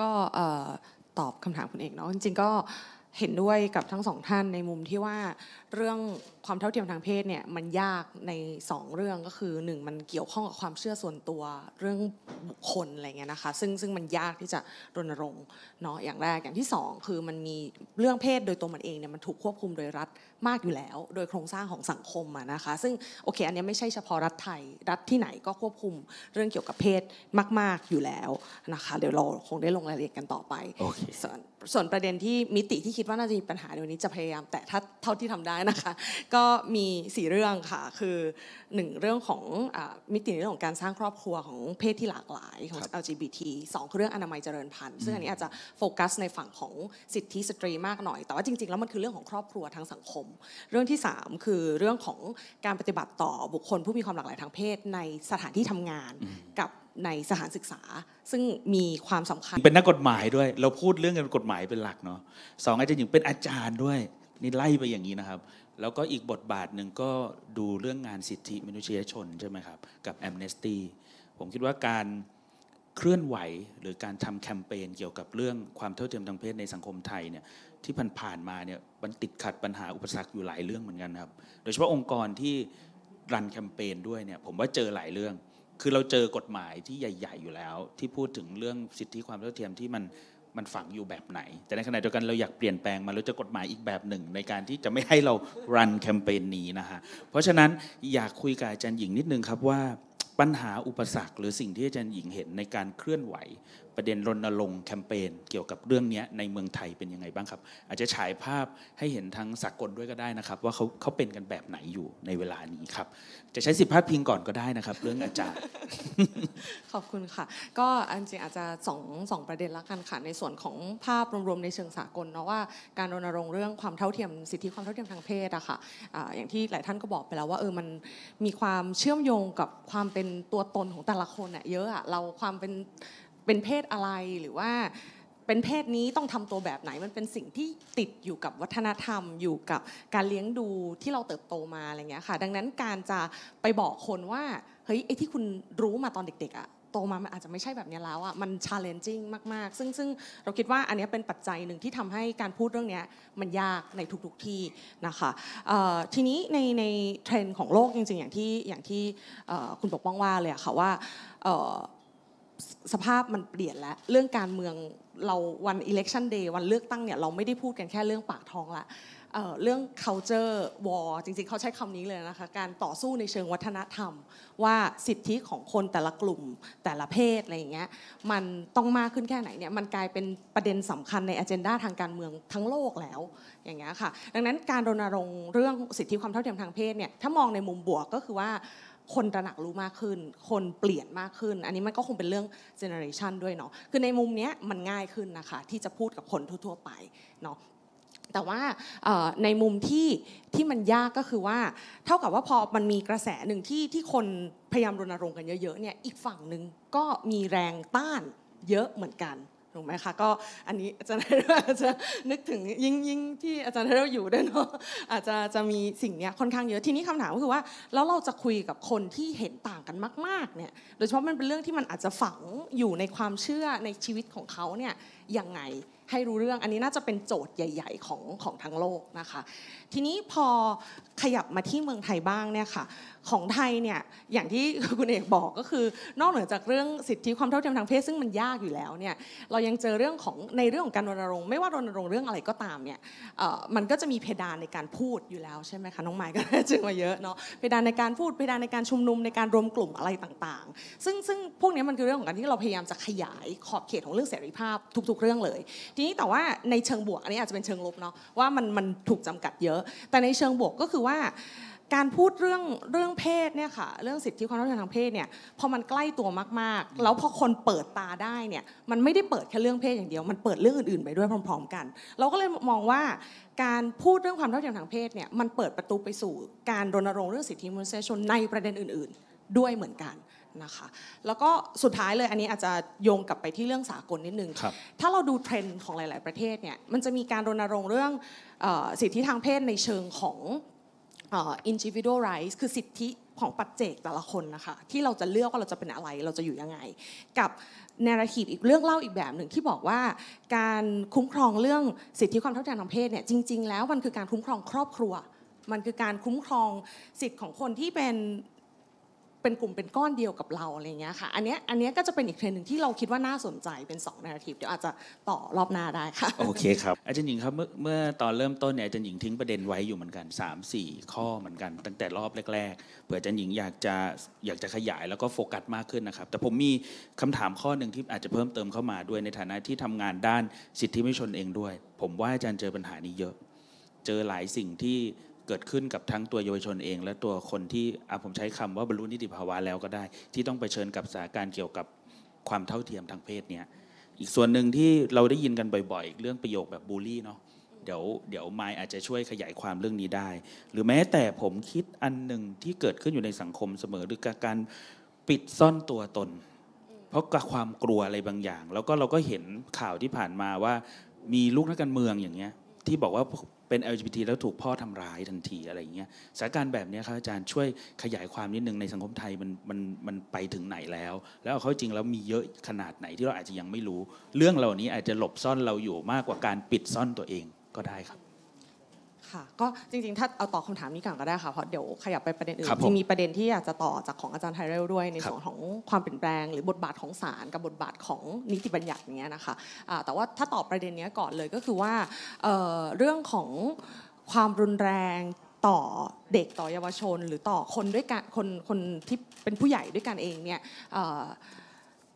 ก็ตอบคำถามคุณเอกเนาะ จริงๆก็เห็นด้วยกับทั้งสองท่านในมุมที่ว่าเรื่องความเท่าเทียมทางเพศเนี่ยมันยากใน 2 เรื่องก็คือ 1 มันเกี่ยวข้องกับความเชื่อส่วนตัวเรื่องบุคคลอะไรเงี้ยนะคะ ซึ่งซึ่งมันยากที่จะรณรงค์เนาะอย่างแรกอย่างที่2คือมันมีเรื่องเพศโดยตัวมันเองเนี่ยมันถูกควบคุมโดยรัฐมากอยู่แล้ว โดยโครงสร้างของสังคมอะนะคะ ซึ่งโอเคอันนี้ไม่ใช่เฉพาะรัฐไทย รัฐที่ไหนก็ควบคุมเรื่องเกี่ยวกับเพศมาก ๆอยู่แล้วนะคะ เดี๋ยวเราคงได้ลงรายละเอียดกันต่อไปส่วนส่วนประเด็นที่มิติที่คิดว่าน่าจะมีปัญหาเดี๋ยวนี้จะพยายามแต่ถ้าเท่าที่ทำได้นะคะก็มี4เรื่องค่ะคือ1 เรื่องของอมิติในเรื่องของการสร้างครอบครัวของเพศที่หลากหลายของ LGBT 2เรื่องอนามัยเจริญพันธุ์ซึ่งอันนี้อาจจะโฟกัส ในฝั่งของสิทธิสตรีมากหน่อยแต่ว่าจริงๆแล้วมันคือเรื่องของครอบครัวทางสังคม เรื่องที่3คือเรื่องของการปฏิบัติต่อบุคคลผู้มีความหลากหลายทางเพศในสถานที่ทำงาน กับในสถานศึกษา ซึ่งมีความสำคัญ เป็นนักกฎหมายด้วยเราพูดเรื่องกฎหมายเป็นหลักเนาะสองอาจจ์หญิงเป็นอาจารย์ด้วยนี่ไล่ไปอย่างนี้นะครับแล้วก็อีกบทบาทหนึ่งก็ดูเรื่องงานสิทธิมนุษยชน ใช่ไหมครับ กับแอมเนสตีผมคิดว่าการเคลื่อนไหวหรือการทำแคมเปญเกี่ยวกับเรื่องความเท่าเทียมทางเพศในสังคมไทยเนี่ยที่ผ่านมาเนี่ยมันติดขัดปัญหาอุปสรรคอยู่หลายเรื่องเหมือนกันครับ โดยเฉพาะองค์กรที่รันแคมเปญด้วยเนี่ยผมว่าเจอหลายเรื่อง คือเราเจอกฎหมายที่ใหญ่ๆ อยู่แล้ว ที่พูดถึงเรื่องสิทธิความเท่าเทียมที่มันมันฝังอยู่แบบไหน แต่ในขณะเดียวกันเราอยากเปลี่ยนแปลงมาเราจะกฎหมายอีกแบบหนึ่ง ในการที่จะไม่ให้เรารันแคมเปญนี้นะฮะเพราะฉะนั้นอยากคุยกับอาจารย์หญิงนิดนึงครับว่าปัญหาอุปสรรค หรือสิ่งที่อาจารย์หญิงเห็นในการเคลื่อนไหวประเด็นรณรงค์แคมเปญเกี่ยวกับเรื่องนี้ในเมืองไทยเป็นยังไงบ้างครับ อาจจะฉายภาพให้เห็นทั้งสากลด้วยก็ได้นะครับ ว่าเขาเขาเป็นกันแบบไหนอยู่ในเวลานี้ครับ จะใช้สิทธิพาพพิงก่อนก็ได้นะครับ เรื่องอาจารย์ขอบคุณค่ะ ก็จริงอาจจะสองสองประเด็นละกันค่ะในส่วนของภาพรวมๆในเชิงสากลเนาะว่าการรณรงค์เรื่องความเท่าเทียมสิทธิความเท่าเทียมทางเพศอะค่ะอย่างที่หลายท่านก็บอกไปแล้วว่าเออมันมีความเชื่อมโยงกับความเป็นตัวตนของแต่ละคนเนี่ยเยอะอะเราความเป็นเป็นเพศอะไรหรือว่าเป็นเพศนี้ต้องทำตัวแบบไหนมันเป็นสิ่งที่ติดอยู่กับวัฒนธรรม อยู่กับการเลี้ยงดูที่เราเติบโตมาอะไรเงี้ยค่ะ ดังนั้นการจะไปบอกคนว่าเฮ้ยไอ้ที่คุณรู้มาตอนเด็ก ๆอะโตมามันอาจจะไม่ใช่แบบนี้แล้วอ่ะมัน challenging มากๆ ซึ่งซึ่งเราคิดว่าอันนี้เป็นปัจจัยหนึ่งที่ทำให้การพูดเรื่องนี้มันยากในทุกๆที่นะคะทีนี้ในในเทรนด์ของโลกจริง ๆอย่างที่อย่างที่คุณปกป้องว่าเลยอะค่ะว่าสภาพมันเปลี่ยนแล้วเรื่องการเมืองเราวัน election day วันเลือกตั้งเนี่ยเราไม่ได้พูดกันแค่เรื่องปากท้องละเเรื่อง culture war จริงๆเขาใช้คำนี้เลยนะคะการต่อสู้ในเชิงวัฒนธรรม ว่าสิทธิของคนแต่ละกลุ่มแต่ละเพศอะไรอย่างเงี้ยมันต้องมากขึ้นแค่ไหนเนี่ยมันกลายเป็นประเด็นสำคัญในอเจนดาทางการเมืองทั้งโลกแล้วอย่างเงี้ยค่ะดังนั้นการรณรงค์เรื่องสิทธิความเท่าเทียมทางเพศเนี่ยถ้ามองในมุมบวกก็คือว่าคนตระหนักรู้มากขึ้น คนเปลี่ยนมากขึ้น อันนี้มันก็คงเป็นเรื่องเจเนอเรชันด้วยเนาะ คือในมุมนี้มันง่ายขึ้นนะคะที่จะพูดกับคนทั่ว ๆไปเนาะ แต่ว่าในมุมที่ที่มันยากก็คือว่า เท่ากับว่าพอมันมีกระแสหนึ่งที่ที่คนพยายามรณรงค์กันเยอะๆเนี่ย อีกฝั่งหนึ่งก็มีแรงต้านเยอะเหมือนกันถูกไหมคะก็อันนี้อาจารย์เอาจจะนึกถึงยิ่งยิ่งที่อาจารย์เทรอยู่ด้วยเนาะอาจจะจะมีสิ่งเนี้ยค่อนข้างเยอะทีนี้คำถามก็คือว่าแล้วเราจะคุยกับคนที่เห็นต่างกันมากๆเนี่ยโดยเฉพาะมันเป็นเรื่องที่มันอาจจะฝังอยู่ในความเชื่อในชีวิตของเขาเนี่ยยังไงให้รู้เรื่องอันนี้น่าจะเป็นโจทย์ใหญ่ ๆ ของของทั้งโลกนะคะ ทีนี้พอขยับมาที่เมืองไทยบ้างเนี่ยค่ะของไทยเนี่ยอย่างที่คุณเอกบอกก็คือนอกเหนือจากเรื่องสิทธิความเท่าเทียมทางเพศซึ่งมันยากอยู่แล้วเนี่ยเรายังเจอเรื่องของในเรื่องของการรณรงค์ไม่ว่ารณรงค์เรื่องอะไรก็ตามเนี่ยมันก็จะมีเพดานในการพูดอยู่แล้วใช่ไหมคะน้องไม์ก็เจอมาเยอะเนาะเพดานในการพูดเพดานในการชุมนุมในการรวมกลุ่มอะไรต่างๆ ซึ่งซึ่งพวกนี้มันคือเรื่องของการที่เราพยายามจะขยายขอบเขตของเรื่องเสรีภาพทุกเรื่องเลยทีนี้แต่ว่าในเชิงบวกอันนี้อาจจะเป็นเชิงลบเนาะว่ามันมันถูกจำกัดเยอะ แต่ในเชิงบวกก็คือว่า การพูดเรื่องเรื่องเพศเนี่ยค่ะเรื่องสิทธิความเท่าเทียมทางเพศเนี่ยพอมันใกล้ตัวมากๆ แล้วพอคนเปิดตาได้เนี่ยมันไม่ได้เปิดแค่เรื่องเพศอย่างเดียว มันเปิดเรื่องอื่นๆ ไปด้วยพร้อม ๆ กัน เราก็เลยมองว่าการพูดเรื่องความเท่าเทียมทางเพศเนี่ยมันเปิดประตูไปสู่การรณรงค์เรื่องสิทธิมนุษยชน ในประเด็นอื่นๆ ด้วยเหมือนกันนะคะแล้วก็สุดท้ายเลยอันนี้อาจจะโยงกลับไปที่เรื่องสากลนิดนึงถ้าเราดูเทรนด์ของหลาย ๆประเทศเนี่ยมันจะมีการรณรงค์เรื่องสิทธิทางเพศในเชิงของ individual rights คือสิทธิของปัจเจกแต่ละคนนะคะที่เราจะเลือกว่าเราจะเป็นอะไรเราจะอยู่ยังไง กับเนารทีฟอีกเรื่องเล่าอีกแบบหนึ่งที่บอกว่าการคุ้มครองเรื่องสิทธิความเท่าเทียมทางเพศเนี่ยจริง ๆ แล้วมันคือการคุ้มครองครอบครัว มันคือการคุ้มครองสิทธิ์ของคนที่เป็นเป็นกลุ่มเป็นก้อนเดียวกับเราอะไรเงี้ยค่ะอันเนี้ยอันเนี้ยก็จะเป็นอีกเทรนด์หนึ่งที่เราคิดว่าน่าสนใจเป็น2นาทีเดี๋ยวอาจจะต่อรอบหน้าได้ค่ะโอเคครับอาจารย์หญิงครับเมื่อเมื่อตอนเริ่มต้นเนี่ยอาจารย์หญิงทิ้งประเด็นไว้อยู่เหมือนกัน3 4ข้อเหมือนกัน ตั้งแต่รอบแรก ๆเผื่ออาจารย์หญิงอยากจะอยากจะขยายแล้วก็โฟกัสมากขึ้นนะครับ แต่ผมมีคำถามข้อหนึ่งที่อาจจะเพิ่มเติมเข้ามาด้วยในฐานะที่ทำงานด้านสิทธิมนุษยชนเองด้วย ผมว่าอาจารย์เจอปัญหานี้เยอะเจอหลายสิ่งที่เกิดขึ้นกับทั้งตัวเยาวชนเอง และตัวคนที่ผมใช้คำว่าบรรลุนิติภาวะแล้วก็ได้ ที่ต้องไปเชิญกับสถานการณ์เกี่ยวกับความเท่าเทียมทางเพศเนี่ยอีกส่วนหนึ่งที่เราได้ยินกันบ่อยๆเรื่องประโยคแบบบูลลี่เนาะเดี๋ยวเดี๋ยวไมอาจจะช่วยขยายความเรื่องนี้ได้ หรือแม้แต่ผมคิดอันหนึ่งที่เกิดขึ้นอยู่ในสังคมเสมอหรือการปิดซ่อนตัวตน เพราะกับความกลัวอะไรบางอย่าง แล้วก็เราก็เห็นข่าวที่ผ่านมาว่ามีลูกนักการเมืองอย่างเงี้ยที่บอกว่าเป็น LGBT แล้วถูกพ่อทำร้ายทันทีอะไรอย่างเงี้ย สถานการณ์แบบนี้ครับอาจารย์ช่วยขยายความนิดนึงในสังคมไทยมันมันมันไปถึงไหนแล้ว แล้วเขาจริงแล้วมีเยอะขนาดไหนที่เราอาจจะยังไม่รู้ เรื่องเหล่านี้อาจจะหลบซ่อนเราอยู่มากกว่าการปิดซ่อนตัวเองก็ได้ครับค่ะก็จริงๆ ถ้าเอาตอบคำถามนี้ก่อนก็ได้ค่ะ เพราะเดี๋ยวขยับไปประเด็นอื่นที่มีประเด็นที่อยากจะต่อจากของอาจารย์ไทเรลด้วย ในส่วนของความเปลี่ยนแปลงหรือบทบาทของศาลกับบทบาทของนิติบัญญัติเนี้ยนะคะแต่ว่าถ้าตอบประเด็นนี้ก่อนเลยก็คือว่าเรื่องของความรุนแรงต่อเด็กต่อเยาวชน หรือต่อคนด้วยกันคนคนที่เป็นผู้ใหญ่ด้วยกันเองเนี่ย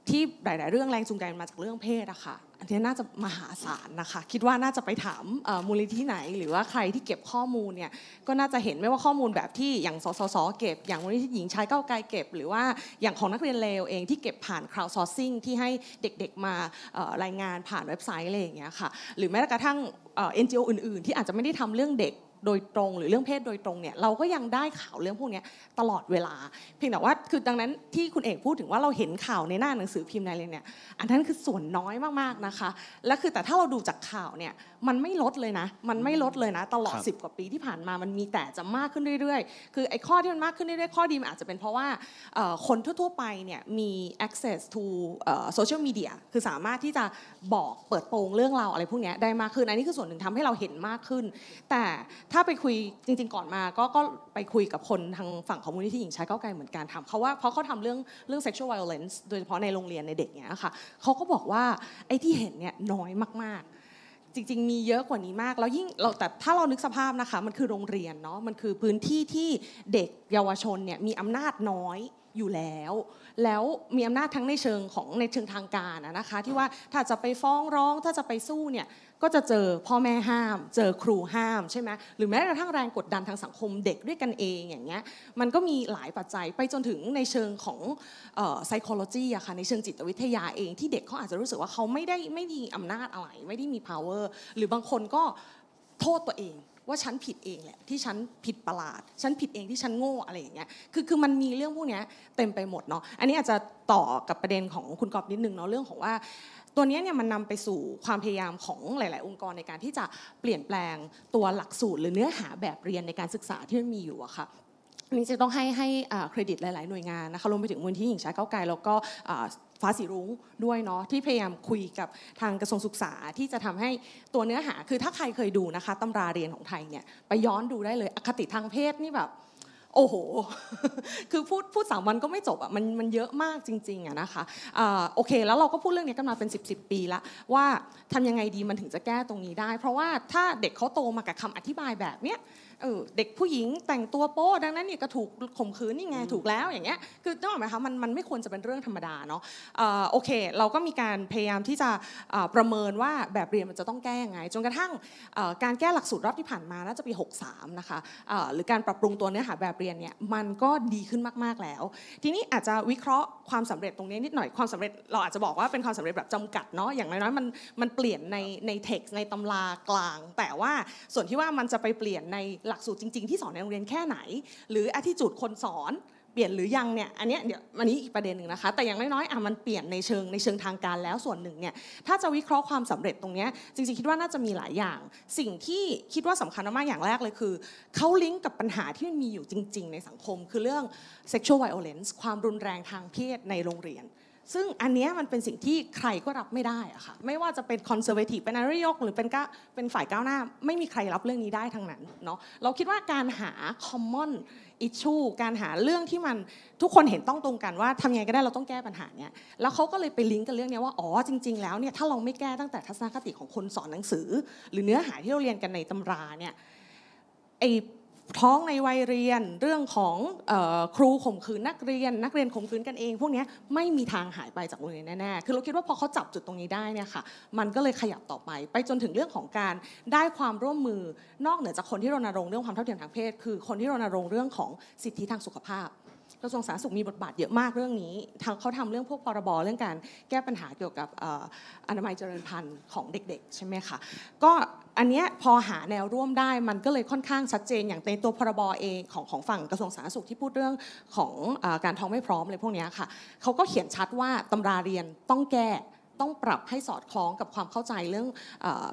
ที่หลายๆเรื่องแรงจูงใจมาจากเรื่องเพศอะค่ะอันนี้น่าจะมหาศาลนะคะคิดว่าน่าจะไปถามมูลนิธิไหน หรือว่าใครที่เก็บข้อมูลเนี่ยก็น่าจะเห็นไม่ว่าข้อมูลแบบที่อย่างสสสเก็บอย่างมูลนิธิหญิงชายก้าวไกลเก็บ หรือว่าอย่างของนักเรียนเลวเองที่เก็บผ่าน crowdsourcing ที่ให้เด็ก ๆมารายงานผ่านเว็บไซต์อะไรอย่างเงี้ยค่ะหรือแม้กระทั่งเอ็นจีโออื่น ๆ ที่อาจจะไม่ได้ทำเรื่องเด็กโดยตรงหรือเรื่องเพศโดยตรงเนี่ยเราก็ยังได้ข่าวเรื่องพวกนี้ตลอดเวลาเพียงแต่ว่าคือดังนั้นที่คุณเอกพูดถึงว่าเราเห็นข่าวในหน้าหนังสือพิมพ์อะไรเนี่ยอันนั้นคือส่วนน้อยมาก ๆ นะคะและคือแต่ถ้าเราดูจากข่าวเนี่ยมันไม่ลดเลยนะ มันไม่ลดเลยนะตลอด 10 กว่าปีที่ผ่านมา มันมีแต่จะมากขึ้นเรื่อยๆ คือไอ้ข้อที่มันมากขึ้นเรื่อยๆ ข้อดีมันอาจจะเป็นเพราะว่าคนทั่วๆไปเนี่ยมี access to social media คือสามารถที่จะบอกเปิดโปงเรื่องเราอะไรพวกนี้ได้มากขึ้นอันนี้คือส่วนหนึ่งทำให้เราเห็นมากขึ้น แต่ถ้าไปคุยจริงๆ ก่อนมาก็ก็ไปคุยกับคนทางฝั่งของมูลนิธิหญิงชายก้าไกลเหมือนกันทำเขาว่าเพราะเขาทำาเรื่องเรื่อง sexual violence โดยเฉพาะในโรงเรียนในเด็กเนี้ยค่ะเขาก็บอกว่าไอ้ที่เห็นเนี่ยน้อยมากๆจริงๆ มีเยอะกว่านี้มากแล้วยิ่งเราแต่ถ้าเรานึกสภาพนะคะ มันคือโรงเรียนเนาะมันคือพื้นที่ที่เด็กเยาวชนเนี่ยมีอำนาจน้อยอยู่แล้ว แล้วมีอำนาจทั้งในเชิงของในเชิงทางการนะคะ ที่ว่าถ้าจะไปฟ้องร้องถ้าจะไปสู้เนี่ยก็จะเจอพ่อแม่ห้ามเจอครูห้ามใช่ไหมหรือแม้กระทั่งแรงกดดันทางสังคมเด็กด้วยกันเองอย่างเงี้ยมันก็มีหลายปัจจัยไปจนถึงในเชิงของ psychology อะค่ะในเชิงจิตวิทยาเองที่เด็กเขาอาจจะรู้สึกว่าเขาไม่ได้ไม่มีอำนาจอะไรไม่ได้มี power หรือบางคนก็โทษตัวเอง ว่าฉันผิดเองแหละที่ฉันผิดประหลาดฉันผิดเองที่ฉันโง่อะไรอย่างเงี้ยคือคือมันมีเรื่องพวกนี้เต็มไปหมดเนาะอันนี้อาจจะต่อกับประเด็นของคุณกอบนิดนึงเนาะเรื่องของว่าตัวนี้เนี่ยมันนำไปสู่ความพยายามของหลาย ๆ องค์กรในการที่จะเปลี่ยนแปลงตัวหลักสูตร หรือเนื้อหาแบบเรียนในการศึกษาที่มันมีอยู่อะค่ะนี่จะต้องให้ให้เครดิตหลาย ๆ หน่วยงานนะคะรวมไปถึงมูลที่หญิงชายเก้าไกลแล้วก็ฟ้าสีรุ้งด้วยเนาะที่พยายามคุยกับทางกระทรวงศึกษา ที่จะทำให้ตัวเนื้อหาคือถ้าใครเคยดูนะคะตำราเรียนของไทยเนี่ยไปย้อนดูได้เลยอคติทางเพศนี่แบบโอ้โห คือพูดพูดสามวันก็ไม่จบอ่ะมันมันเยอะมากจริงๆอ่ะนะคะโอเค แล้วเราก็พูดเรื่องนี้กันมาเป็น 10บสปีละว่าทำยังไงดีมันถึงจะแก้ตรงนี้ได้ เพราะว่าถ้าเด็กเขาโตมากับคำอธิบายแบบเนี้ยเออเด็กผู้หญิงแต่งตัวโป๊ดังนั้นเนี่ยก็ถูกข่มขืนนี่ไงถูกแล้วอย่างเงี้ยคือต้องบอกไหมคะมันมันไม่ควรจะเป็นเรื่องธรรมดาเนาะโอเคเราก็มีการพยายามที่จะประเมินว่าแบบเรียนมันจะต้องแก้ยังไงจนกระทั่งการแก้หลักสูตรรอบที่ผ่านมาน่าจะปี63นะคะหรือการปรับปรุงตัวเนื้อหาแบบเรียนเนี่ยมันก็ดีขึ้นมากๆแล้ว ทีนี้อาจจะวิเคราะห์ความสำเร็จตรงนี้ นิดหน่อยความสำเร็จเราอาจจะบอกว่าเป็นความสำเร็จแบบจำกัดเนาะอย่างน้อยๆมันมันเปลี่ยนในในเท็กซ์ในตำรากลาง แต่ว่าส่วนที่ว่ามันจะไปเปลี่ยนในหลักสูตรจริงๆที่สอนในโรงเรียนแค่ไหนหรืออธิจูดคนสอนเปลี่ยนหรือยังเนี่ยอันนี้เดี๋ยวอันนี้อีกประเด็นหนึ่งนะคะแต่อย่างน้อยๆอ่ะมันเปลี่ยนในเชิงในเชิงทางการแล้วส่วนหนึ่งเนี่ยถ้าจะวิเคราะห์ความสำเร็จตรงนี้จริงๆ คิดว่าน่าจะมีหลายอย่าง สิ่งที่คิดว่าสำคัญมากอย่างแรกเลยคือเขาลิงก์กับปัญหาที่มันมีอยู่จริงๆในสังคมคือเรื่อง sexual violence ความรุนแรงทางเพศในโรงเรียนซึ่งอันนี้มันเป็นสิ่งที่ใครก็รับไม่ได้อะค่ะไม่ว่าจะเป็นคอนเซอร์เวทีฟเป็นนายกหรือเป็นก็เป็นฝ่ายก้าวหน้า ไม่มีใครรับเรื่องนี้ได้ทั้งนั้นเนาะเราคิดว่าการหาคอมมอนอิชชูการหาเรื่องที่มันทุกคนเห็นต้องตรงกันว่าทำยังไงก็ได้เราต้องแก้ปัญหาเนี้ยแล้วเขาก็เลยไปลิงก์กันเรื่องนี้ว่าอ๋อจริง ๆแล้วเนี่ยถ้าเราไม่แก้ตั้งแต่ทัศนคติของคนสอนหนังสือ หรือเนื้อหาที่เราเรียนกันในตำราเนี่ยไอท้องในวัยเรียนเรื่องของครูข่มขืนนักเรียนนักเรียนข่มขืนกันเอง พวกนี้ไม่มีทางหายไปจากโรงเรียนแน่ๆคือเราคิดว่าพอเขาจับจุดตรงนี้ได้เนี่ยค่ะมันก็เลยขยับต่อไป ไปจนถึงเรื่องของการได้ความร่วมมือ นอกเหนือจากคนที่รณรงค์เรื่องความเท่าเทียมทางเพศ คือคนที่รณรงค์เรื่องของสิทธิทางสุขภาพกระทรวงสาธารณสุขมีบทบาทเยอะมากเรื่องนี้ทางเขาทำเรื่องพวกพรบเรื่องการแก้ปัญหาเกี่ยวกับอนามัยเจริญพันธุ์ของเด็ก ๆใช่ไหมคะก็อันนี้พอหาแนวร่วมได้มันก็เลยค่อนข้างชัดเจน อย่างในตัวพรบเองของของฝั่งกระทรวงสาธารณสุขที่พูดเรื่องของอการท้องไม่พร้อมอะไรพวกนี้ค่ะเขาก็เขียนชัดว่าตำราเรียนต้องแก้ต้องปรับให้สอดคล้องกับความเข้าใจเรื่อง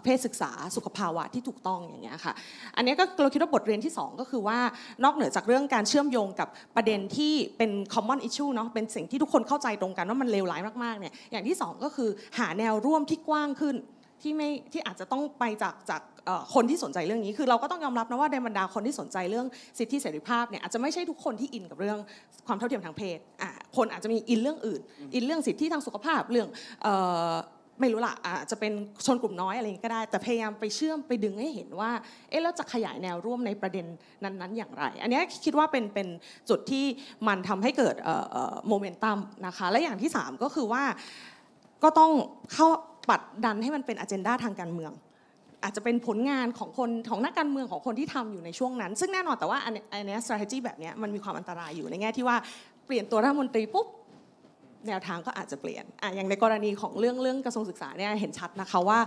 เพศศึกษาสุขภาวะที่ถูกต้องอย่างเงี้ยค่ะ อันนี้ก็เราคิดว่าบทเรียนที่ 2 ก็คือว่านอกเหนือจากเรื่องการเชื่อมโยงกับประเด็นที่เป็น common issue เนาะเป็นสิ่งที่ทุกคนเข้าใจตรงกันว่ามันเลวร้ายมากๆเนี่ย อย่างที่ 2 ก็คือหาแนวร่วมที่กว้างขึ้นที่ไม่ที่อาจจะต้องไปจากจากคนที่สนใจเรื่องนี้ คือเราก็ต้องยอมรับนะว่าในบรรดาคนที่สนใจเรื่องสิทธิเสรีภาพเนี่ยอาจจะไม่ใช่ทุกคนที่อินกับเรื่องความเท่าเทียมทางเพศอ่ะคนอาจจะมีอินเรื่องอื่น อินเรื่องสิทธิทางสุขภาพเรื่องไม่รู้ละอาจจะเป็นชนกลุ่มน้อยอะไรก็ได้แต่พยายามไปเชื่อมไปดึงให้เห็นว่า เอ๊ะแล้วจะขยายแนวร่วมในประเด็นนั้นๆอย่างไร อันนี้คิดว่าเป็นเป็นจุดที่มันทำให้เกิดโมเมนตัมนะคะและอย่างที่ 3ก็คือว่าก็ต้องเข้าปัดดันให้มันเป็นอเจนดาทางการเมือง อาจจะเป็นผลงานของคนของนักการเมืองของคนที่ทำอยู่ในช่วงนั้น ซึ่งแน่นอนแต่ว่าอันนี้ strategy แบบนี้มันมีความอันตรายอยู่ในแง่ที่ว่าปลี่ยนตัวรัฐมนตรีปุ๊บแนวทางก็อาจจะเปลี่ยนออย่างในกรณีของเรื่องเรื่องกระทรวงศึกษาเนี่ยเห็นชัดนะคะว่า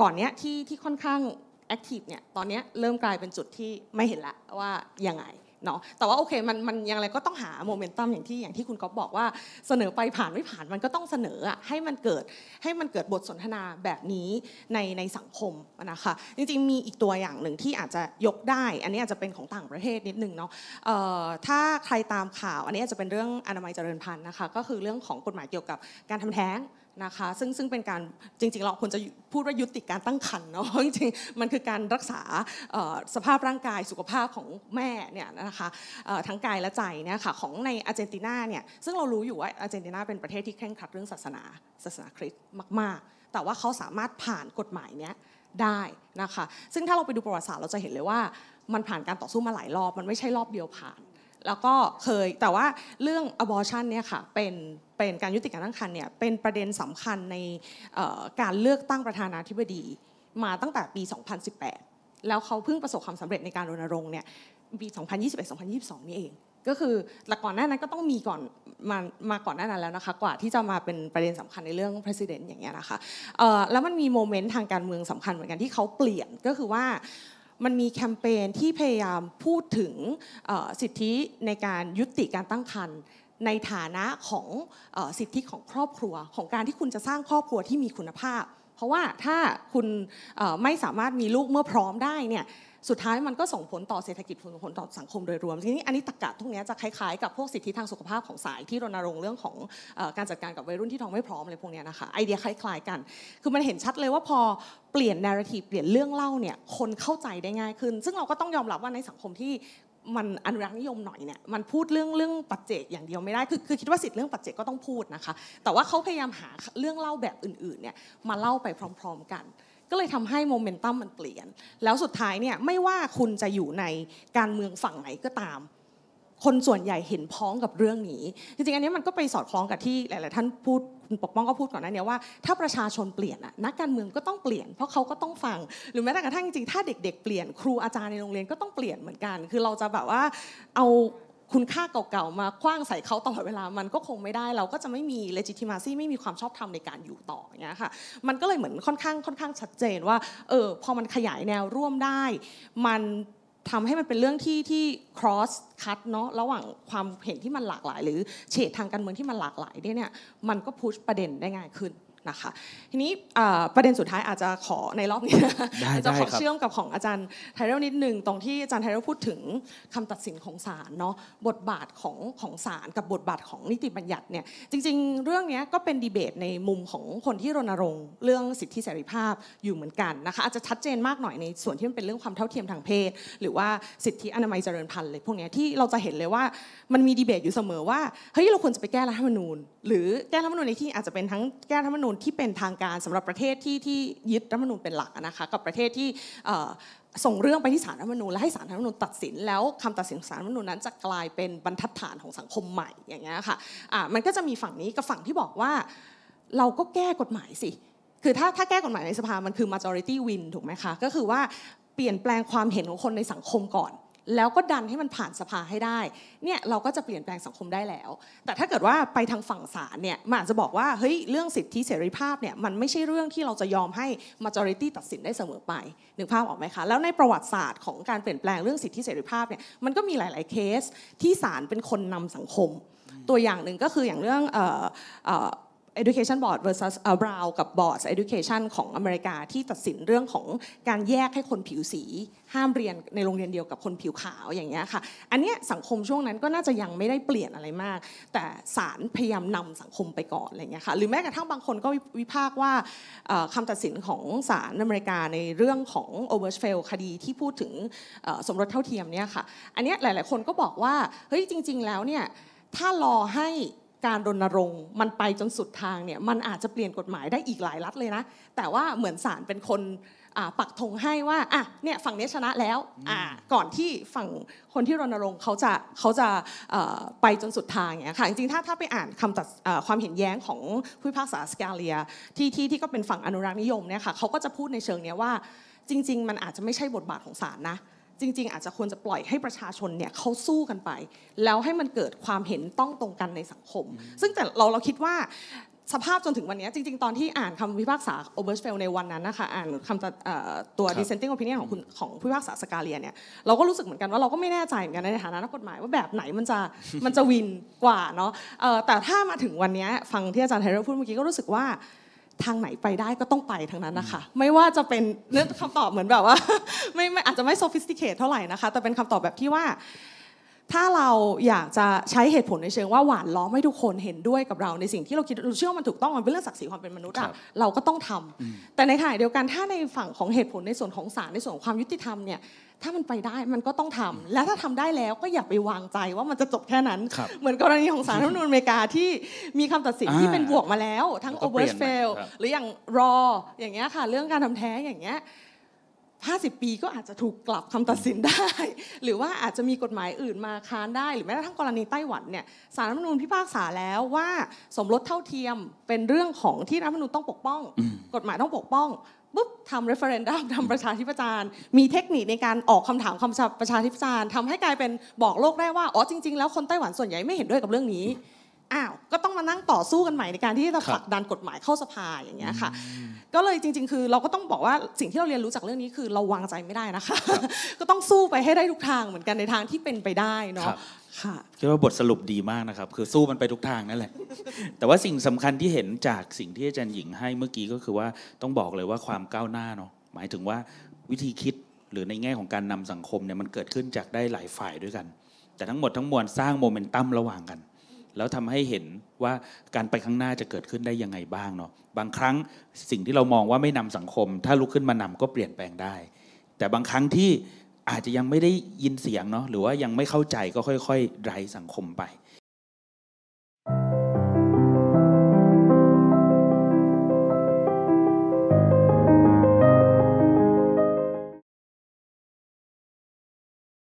ก่อนเนี้ยที่ที่ค่อนข้างแอคทีฟเนี่ย ตอนเนี้ยเริ่มกลายเป็นจุดที่ไม่เห็นละว่ายังไงเนาะแต่ว่าโอเคมันมันยังไงก็ต้องหาโมเมนตัมอย่างที่อย่างที่คุณก๊อฟบอกว่าเสนอไปผ่านไม่ผ่านมันก็ต้องเสนออะให้มันเกิดให้มันเกิดบทสนทนาแบบนี้ในในสังคมนะคะจริงๆมีอีกตัวอย่างหนึ่งที่อาจจะยกได้ อันนี้อาจจะเป็นของต่างประเทศนิดนึงเนาะถ้าใครตามข่าว อันนี้อาจจะเป็นเรื่องอนามัยเจริญพันธุ์นะคะก็คือเรื่องของกฎหมายเกี่ยวกับการทำแท้งนะคะซึ่งซึ่งเป็นการจริงๆ เราควรจะพูดว่ายุติการตั้งครรภ์เนาะจริงๆ มัน คือการรักษาสภาพร่างกายสุขภาพของแม่เนี่ยนะคะทั้งกายและใจเนี่ยค่ะของในอาร์เจนตินาเนี่ยซึ่งเรารู้อยู่ว่าอาร์เจนตินาเป็นประเทศที่เคร่งครัดเรื่องศาสนาศาสนาคริสต์มาก ๆ แต่ว่าเขาสามารถผ่านกฎหมายเนี้ยได้นะคะซึ่งถ้าเราไปดูประวัติศาสตร์เราจะเห็นเลยว่า มันผ่านการต่อสู้มาหลายรอบมันไม่ใช่รอบเดียวผ่านแล้วก็เคยแต่ว่าเรื่อง abortion เนี่ยค่ะเป็นเป็นการยุติการตั้งครรภ์เนี่ยเป็นประเด็นสำคัญในการเลือกตั้งประธานาธิบดี มาตั้งแต่ปี 2018 แล้วเขาเพิ่งประสบความสำเร็จในการรณรงค์เนี่ยปี 2021-2022 นี่เอง ก็คือหลักก่อนหน้านั้นก็ต้องมีก่อนมามาก่อนหน้านั้นแล้วนะคะกว่าที่จะมาเป็นประเด็นสำคัญในเรื่องประธานาธิบดีอย่างเงี้ยนะคะแล้วมันมีโมเมนต์ทางการเมืองสำคัญเหมือนกันที่เขาเปลี่ยนก็คือว่ามันมีแคมเปญที่พยายามพูดถึงสิทธิในการยุติการตั้งครรภ์ในฐานะของสิทธิของครอบครัวของการที่คุณจะสร้างครอบครัวที่มีคุณภาพ เพราะว่าถ้าคุณไม่สามารถมีลูกเมื่อพร้อมได้เนี่ยสุดท้ายมันก็ส่งผลต่อเศรษฐกิจส่งผลต่อสังคมโดยรวมทีนี้อันนี้ตรกะทุกนี้จะคล้ายๆ กับพวกสิทธิทางสุขภาพของสายที่รณรงค์เรื่องของการจัดการกับวัยรุ่นที่ท้องไม่พร้อมอะไรพวกนี้นะคะไอเดียคล้ายๆกัน คือมันเห็นชัดเลยว่าพอเปลี่ยนนาร์ทีเปลี่ยนเรื่องเล่าเนี่ยคนเข้าใจได้ง่ายขึ้น ซึ่งเราก็ต้องยอมรับว่าในสังคมที่มันอนุรักษ์นิยมหน่อยเนี่ยมันพูดเรื่องเรื่องปัจเจกอย่างเดียวไม่ได้คือคือคิดว่าสิทธิ์เรื่องปัจเจกก็ต้องพูดนะคะ แต่ว่าเขาพยายามหาเรื่องเล่าแบบอื่นๆเนี่ยมาเล่าไปพร้อมๆกันก็เลยทำให้โมเมนตัมมันเปลี่ยน แล้วสุดท้ายเนี่ยไม่ว่าคุณจะอยู่ในการเมืองฝั่งไหนก็ตาม คนส่วนใหญ่เห็นพ้องกับเรื่องนี้ จริงๆอันนี้มันก็ไปสอดคล้องกับที่หลายๆท่านพูดปกป้องก็พูดก่อนน้เนี่ยว่า ถ้าประชาชนเปลี่ยนนักการเมืองก็ต้องเปลี่ยน เพราะเขาก็ต้องฟังหรือแม้แต่กระทั่งจริงๆถ้าเด็ก ๆเปลี่ยนครูอาจารย์ในโรงเรียนก็ต้องเปลี่ยนเหมือนกัน คือเราจะแบบว่าเอาคุณค่าเก่าๆมาคว้างใส่เขาตลอดเวลา มันก็คงไม่ได้เราก็จะไม่มี legitimacy ไม่มีความชอบธรรมในการอยู่ต่อเงี้ยค่ะ มันก็เลยเหมือนค่อนข้างค่อนข้างชัดเจนว่าเออพอมันขยายแนวร่วมได้ มันทำให้มันเป็นเรื่องที่ที่ cross cut เนาะระหว่างความเห็นที่มันหลากหลาย หรือเฉดทางการเมืองที่มันหลากหลายเนี่ยมันก็พุชประเด็นได้ง่ายขึ้นนะคะทีนี้ประเด็นสุดท้ายอาจจะขอในรอบนี้ จะขอเชื่อมกับของอาจารย์ไทเรลนิดหนึ่งตรงที่อาจารย์ไทเรลพูดถึงคำตัดสินของศาลเนาะบทบาทของของศาลกับบทบาทของนิติบัญญัติเนี่ยจริงๆ เรื่องนี้ก็เป็นดีเบตในมุมของคนที่รณรงค์เรื่องสิทธิเสรีภาพอยู่เหมือนกันนะคะอาจจะชัดเจนมากหน่อยในส่วนที่มันเป็นเรื่องความเท่าเทียมทางเพศ หรือว่าสิทธิอนามัยเจริญพันธุ์เลยพวกนี้ที่เราจะเห็นเลยว่ามันมีดีเบตอยู่เสมอ ว่าเฮ้ยเราควรจะไปแก้รัฐธรรมนูญ หรือแก้รัฐธรรมนูญในที่อาจจะเป็นทั้งแก้รัฐธรรมนูญูญที่เป็นทางการสำหรับประเทศที่ที่ยึดรัฐมนูญเป็นหลักนะคะกับประเทศที่ส่งเรื่องไปที่ศาลรัฐมนูญและให้ศาลรัฐมนูญตัดสินแล้วคำตัดสินของศาลรัฐมนูญนั้นจะกลายเป็นบรรทัดฐานของสังคมใหม่อย่างเงี้ยค่ะะมันก็จะมีฝั่งนี้กับฝั่งที่บอกว่า เราก็แก้กฎหมายสิคือถ้าถ้าแก้กฎหมายในสภามันคือ majority win ถูกไหมคะก็คือว่าเปลี่ยนแปลงความเห็นของคนในสังคมก่อนแล้วก็ดันให้มันผ่านสภาให้ได้ เนี่ยเราก็จะเปลี่ยนแปลงสังคมได้แล้ว แต่ถ้าเกิดว่าไปทางฝั่งศาล เนี่ยมันอาจจะบอกว่า เฮ้ยเรื่องสิทธิเสรีภาพ เนี่ยมันไม่ใช่เรื่องที่เราจะยอมให้ majority ตัดสินได้เสมอไป นึกภาพออกไหมคะ แล้วในประวัติศาสตร์ของการเปลี่ยนแปลงเรื่องสิทธิเสรีภาพ เนี่ยมันก็มีหลาย ๆ เคสที่ศาลเป็นคนนำสังคม ตัวอย่างหนึ่งก็คืออย่างเรื่อง Education Board versus บราวกับ Board Education ของอเมริกาที่ตัดสินเรื่องของการแยกให้คนผิวสี ห้ามเรียนในโรงเรียนเดียวกับคนผิวขาวอย่างเงี้ยค่ะ อันเนี้ยสังคมช่วงนั้นก็น่าจะยังไม่ได้เปลี่ยนอะไรมาก แต่ศาลพยายามนำสังคมไปก่อนอะไรเงี้ยค่ะ หรือแม้กระทั่งบางคนก็วิพากษ์ว่าคำตัดสินของศาลอเมริกาในเรื่องของ o v e r s f e l l คดีที่พูดถึงสมรสเท่าเทียมเนี่ยค่ะ อันเนี้ยหลาย ๆ คนก็บอกว่าเฮ้ยจริง ๆ แล้วเนี่ยถ้ารอให้การรณรงค์มันไปจนสุดทางเนี่ยมันอาจจะเปลี่ยนกฎหมายได้อีกหลายรัฐเลยนะแต่ว่าเหมือนศาลเป็นคนปักธงให้ว่าอ่ะเนี่ยฝั่งนี้ชนะแล้วอ่าก่อนที่ฝั่งคนที่รณรงค์เขาจะเขาจะไปจนสุดทางเนี่ยค่ะจริงๆถ้าถ้าไปอ่านคำตัดความเห็นแย้งของผู้พิพากษาสกาเลียที่ที่ที่ก็เป็นฝั่งอนุรักษนิยมเนี่ยค่ะเขาก็จะพูดในเชิงเนี้ยว่า จริง ๆมันอาจจะไม่ใช่บทบาทของศาลนะจริงๆอาจจะควรจะปล่อยให้ประชาชนเนี่ยเขาสู้กันไป แล้วให้มันเกิดความเห็นต้องตรงกันในสังคม ซึ่งแต่เราเราคิดว่า สภาพจนถึงวันนี้จริง ๆ ตอนที่อ่านคำพิพากษาโอเบอร์สเฟลในวันนั้นนะคะอ่านคำตัว dissenting opinion ของคุณของผู้พิพากษาสกาเลียเนี่ยเราก็รู้สึกเหมือนกันว่าเราก็ไม่แน่ใจเหมือนกันในฐานะนักกฎหมายว่าแบบไหนมันจะมันจะวินกว่าเนาะแต่ถ้ามาถึงวันนี้ฟังที่อาจารย์ไทเลอร์พูดเมื่อกี้ก็รู้สึกว่าทางไหนไปได้ก็ต้องไปทางนั้นนะคะไม่ว่าจะเป็นเนื้อคำตอบเหมือนแบบว่าไม่ไม่อาจจะไม่ s o บ h i s t i c a t e d เท่าไหร่นะคะแต่เป็นคำตอบแบบที่ว่าถ้าเราอยากจะใช้เหตุผลในเชิงว่าหวานล้อมให้ทุกคนเห็นด้วยกับเราในสิ่งที่เราคิดเราเชื่อมันถูกต้องมันเป็นเรื่องศักดิ์ศรีความเป็นมนุษย์อะเราก็ต้องทำ แต่ในขณะเดียวกันถ้าในฝั่งของเหตุผลในส่วนของศาลในส่วนของความยุติธรรมเนี่ยถ้ามันไปได้มันก็ต้องทำ และถ้าทำได้แล้วก็อย่าไปวางใจว่ามันจะจบแค่นั้น เหมือนกรณีของสารรัฐมนูญอเมริกาที่มีคำตัดสินที่เป็นบวกมาแล้ว ทั้งโอเวอร์เฟลหรืออย่างรออย่างเงี้ยค่ะ เรื่องการทำแท้งอย่างเงี้ย 50 ปีก็อาจจะถูกกลับคำตัดสินได้ หรือว่าอาจจะมีกฎหมายอื่นมาค้านได้หรือแม้กระทั่งกรณีไต้หวันเนี่ยสารรัฐมนูญพิพากษาแล้วว่า สมรสเท่าเทียมเป็นเรื่องของที่รัฐมนูญต้องปกป้อง กฎหมายต้องปกป้องปุ๊บทำเรฟเฟรนดัมทำประชาธิปไารยมีเทคนิคในการออกคำถามคำประชาธิปไารยทำให้กลายเป็นบอกโลกได้ว่าอ๋อจริง ๆ แล้วคนไต้หวันส่วนใหญ่ไม่เห็นด้วยกับเรื่องนี้อ้าวก็ต้องมานั่งต่อสู้กันใหม่ในการที่จะผลักดันกฎหมายเข้าสภาอย่างเงี้ยค่ะ ก็เลยจริง ๆ คือเราก็ต้องบอกว่าสิ่งที่เราเรียนรู้จากเรื่องนี้คือเราวางใจไม่ได้นะคะ ก็ต้องสู้ไปให้ได้ทุกทางเหมือนกันในทางที่เป็นไปได้เนาะคิดว่าบทสรุปดีมากนะครับคือสู้มันไปทุกทางนั่นแหละ แต่ว่าสิ่งสำคัญที่เห็นจากสิ่งที่อาจารย์หญิงให้เมื่อกี้ก็คือว่าต้องบอกเลยว่าความก้าวหน้าเนาะหมายถึงว่าวิธีคิดหรือในแง่ของการนำสังคมเนี่ยมันเกิดขึ้นจากได้หลายฝ่ายด้วยกัน แต่ทั้งหมดทั้งมวลสร้างโมเมนตัมระหว่างกัน แล้วทำให้เห็นว่าการไปข้างหน้าจะเกิดขึ้นได้ยังไงบ้างเนาะบางครั้งสิ่งที่เรามองว่าไม่นำสังคม ถ้าลุกขึ้นมานำก็เปลี่ยนแปลงได้ แต่บางครั้งที่อาจจะยังไม่ได้ยินเสียงเนาะหรือว่ายังไม่เข้าใจก็ค่อยๆไร้สังคมไป